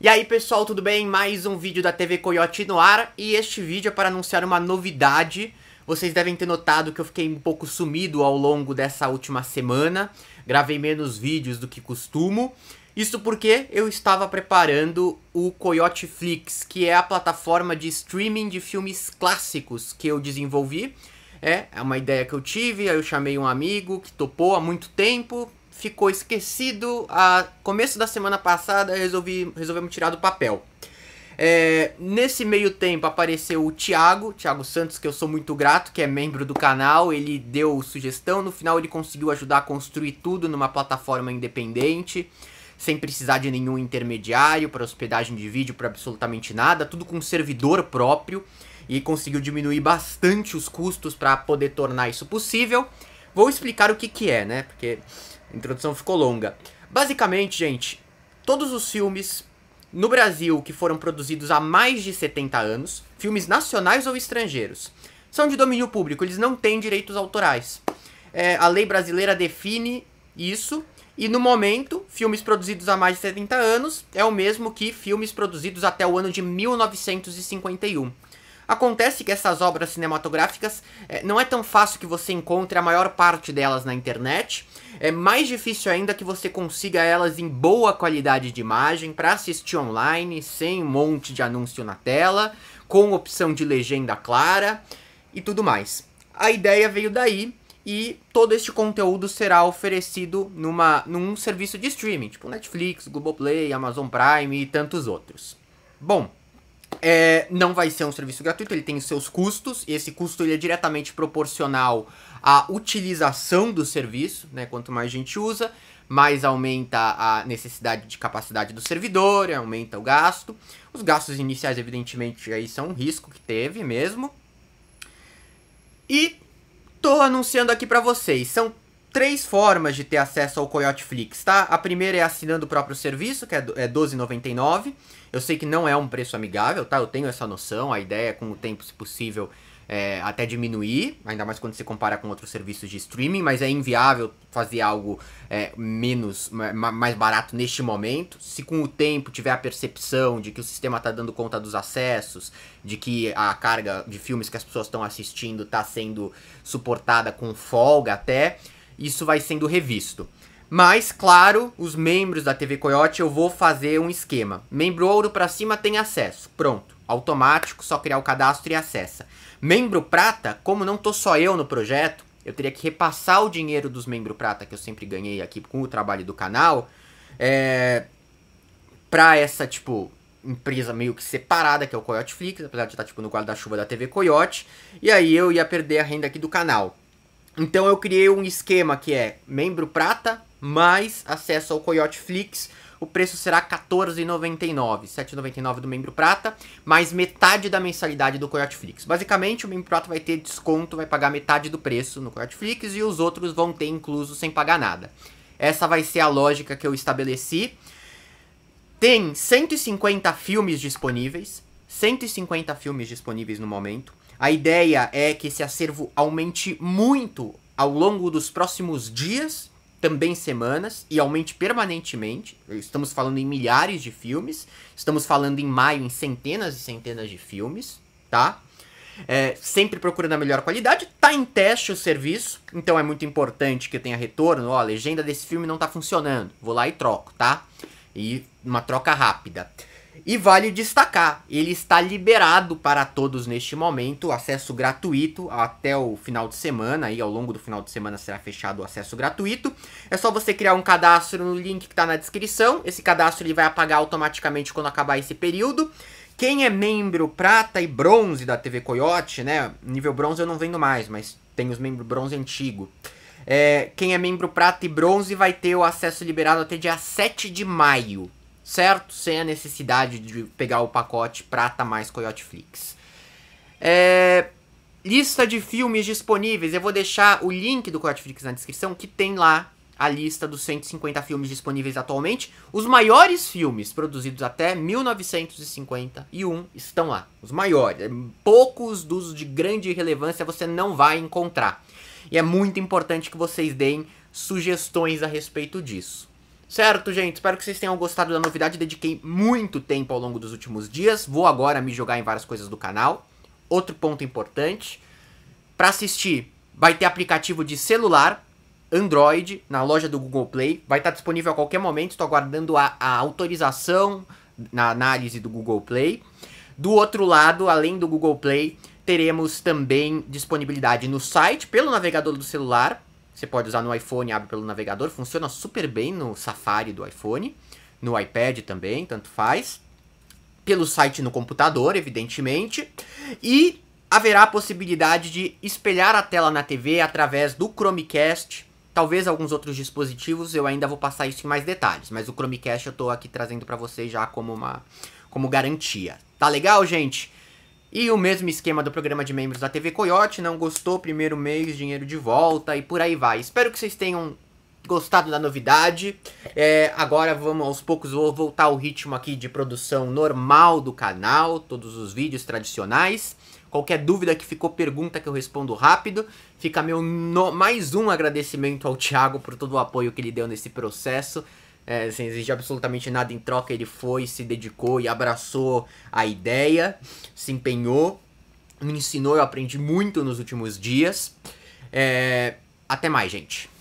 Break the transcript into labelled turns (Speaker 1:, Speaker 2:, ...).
Speaker 1: E aí pessoal, tudo bem? Mais um vídeo da TV Coyote no ar e este vídeo é para anunciar uma novidade. Vocês devem ter notado que eu fiquei um pouco sumido ao longo dessa última semana, gravei menos vídeos do que costumo. Isso porque eu estava preparando o Coyote Flix, que é a plataforma de streaming de filmes clássicos que eu desenvolvi. É, é uma ideia que eu tive, aí eu chamei um amigo que topou há muito tempo, ficou esquecido. A começo da semana passada resolvi, resolvemos tirar do papel. É, nesse meio tempo apareceu o Thiago, Thiago Santos, que eu sou muito grato, que é membro do canal. Ele deu sugestão, no final ele conseguiu ajudar a construir tudo numa plataforma independente, sem precisar de nenhum intermediário para hospedagem de vídeo, para absolutamente nada, tudo com servidor próprio e conseguiu diminuir bastante os custos para poder tornar isso possível. Vou explicar o que que é, né? Porque a introdução ficou longa. Basicamente, gente, todos os filmes no Brasil que foram produzidos há mais de 70 anos, filmes nacionais ou estrangeiros, são de domínio público, eles não têm direitos autorais. É, a lei brasileira define isso, e no momento, filmes produzidos há mais de 70 anos é o mesmo que filmes produzidos até o ano de 1951. Acontece que essas obras cinematográficas é, não é tão fácil que você encontre a maior parte delas na internet. É mais difícil ainda que você consiga elas em boa qualidade de imagem para assistir online, sem um monte de anúncio na tela, com opção de legenda clara e tudo mais. A ideia veio daí e todo este conteúdo será oferecido numa, num serviço de streaming, tipo Netflix, Google Play, Amazon Prime e tantos outros. Bom, é, não vai ser um serviço gratuito, ele tem os seus custos, e esse custo ele é diretamente proporcional à utilização do serviço, né? Quanto mais gente usa, mais aumenta a necessidade de capacidade do servidor, aumenta o gasto. Os gastos iniciais, evidentemente, aí são um risco que teve mesmo. E tô anunciando aqui para vocês, são três formas de ter acesso ao Coyote Flix, tá? A primeira é assinando o próprio serviço, que é, é R$12,99. Eu sei que não é um preço amigável, tá? Eu tenho essa noção, a ideia é com o tempo, se possível, é, até diminuir, ainda mais quando se compara com outros serviços de streaming, mas é inviável fazer algo é, menos mais barato neste momento. Se com o tempo tiver a percepção de que o sistema está dando conta dos acessos, de que a carga de filmes que as pessoas estão assistindo está sendo suportada com folga até, isso vai sendo revisto. Mas, claro, os membros da TV Coyote eu vou fazer um esquema. Membro ouro para cima tem acesso. Pronto. Automático, só criar o cadastro e acessa. Membro prata, como não tô só eu no projeto, eu teria que repassar o dinheiro dos membros prata que eu sempre ganhei aqui com o trabalho do canal. É, pra essa, tipo, empresa meio que separada, que é o Coyote Flix, apesar de estar tá, tipo no guarda-chuva da TV Coyote, e aí eu ia perder a renda aqui do canal. Então eu criei um esquema que é membro prata mais acesso ao Coyote Flix. O preço será R$14,99, 7,99 do membro prata, mais metade da mensalidade do Coyote Flix. Basicamente, o membro prata vai ter desconto, vai pagar metade do preço no Coyote Flix e os outros vão ter incluso sem pagar nada. Essa vai ser a lógica que eu estabeleci. Tem 150 filmes disponíveis, 150 filmes disponíveis no momento. A ideia é que esse acervo aumente muito ao longo dos próximos dias, também semanas, e aumente permanentemente. Estamos falando em milhares de filmes, estamos falando em maio em centenas e centenas de filmes, tá? É, sempre procurando a melhor qualidade. Tá em teste o serviço, então é muito importante que tenha retorno. Ó, a legenda desse filme não tá funcionando. Vou lá e troco, tá? E uma troca rápida. E vale destacar, ele está liberado para todos neste momento, acesso gratuito até o final de semana, e ao longo do final de semana será fechado o acesso gratuito. É só você criar um cadastro no link que está na descrição, esse cadastro ele vai apagar automaticamente quando acabar esse período. Quem é membro prata e bronze da TV Coyote, né, nível bronze eu não vendo mais, mas tem os membros bronze antigo. É, quem é membro prata e bronze vai ter o acesso liberado até dia 7 de maio certo? Sem a necessidade de pegar o pacote prata tá mais Coyote Flix. É, lista de filmes disponíveis. Eu vou deixar o link do Coyote Flix na descrição, que tem lá a lista dos 150 filmes disponíveis atualmente. Os maiores filmes produzidos até 1951 estão lá. Os maiores. Poucos dos de grande relevância você não vai encontrar. E é muito importante que vocês deem sugestões a respeito disso. Certo, gente? Espero que vocês tenham gostado da novidade. Dediquei muito tempo ao longo dos últimos dias. Vou agora me jogar em várias coisas do canal. Outro ponto importante. Para assistir, vai ter aplicativo de celular, Android, na loja do Google Play. Vai estar tá disponível a qualquer momento. Estou aguardando a, a autorização na análise do Google Play. Do outro lado, além do Google Play, teremos também disponibilidade no site, pelo navegador do celular, você pode usar no iPhone, abre pelo navegador, funciona super bem no Safari do iPhone, no iPad também, tanto faz. Pelo site no computador, evidentemente. E haverá a possibilidade de espelhar a tela na TV através do Chromecast, talvez alguns outros dispositivos, eu ainda vou passar isso em mais detalhes, mas o Chromecast eu estou aqui trazendo para vocês já como uma como garantia. Tá legal, gente? E o mesmo esquema do programa de membros da TV Coyote, não gostou, primeiro mês, dinheiro de volta e por aí vai. Espero que vocês tenham gostado da novidade. É, agora vamos aos poucos, vou voltar ao ritmo aqui de produção normal do canal, todos os vídeos tradicionais. Qualquer dúvida que ficou, pergunta que eu respondo rápido. Fica meu no... mais um agradecimento ao Thiago por todo o apoio que ele deu nesse processo é, sem exigir absolutamente nada em troca, ele foi, se dedicou e abraçou a ideia, se empenhou, me ensinou, eu aprendi muito nos últimos dias. É, até mais, gente.